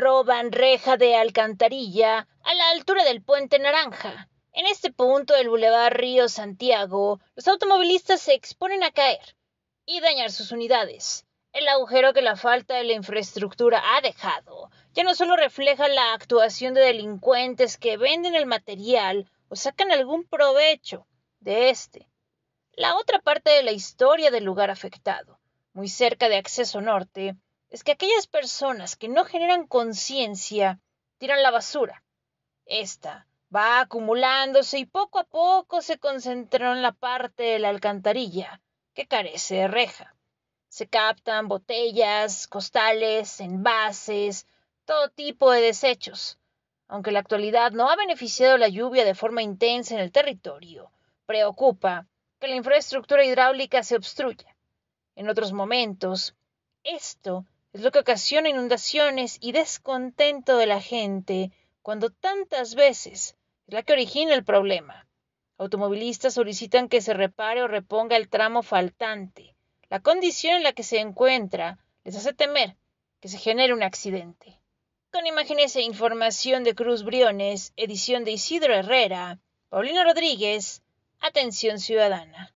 roban reja de alcantarilla a la altura del puente naranja. En este punto del Boulevard Río Santiago, los automovilistas se exponen a caer y dañar sus unidades. El agujero que la falta de la infraestructura ha dejado ya no solo refleja la actuación de delincuentes que venden el material o sacan algún provecho de este. La otra parte de la historia del lugar afectado, muy cerca de Acceso Norte, es que aquellas personas que no generan conciencia tiran la basura. Esta va acumulándose y poco a poco se concentra en la parte de la alcantarilla, que carece de reja. Se captan botellas, costales, envases, todo tipo de desechos. Aunque la actualidad no ha beneficiado la lluvia de forma intensa en el territorio, preocupa que la infraestructura hidráulica se obstruya. En otros momentos, esto es lo que ocasiona inundaciones y descontento de la gente, cuando tantas veces es la que origina el problema. Automovilistas solicitan que se repare o reponga el tramo faltante. La condición en la que se encuentra les hace temer que se genere un accidente. Con imágenes e información de Cruz Briones, edición de Isidro Herrera, Paulino Rodríguez, Atención Ciudadana.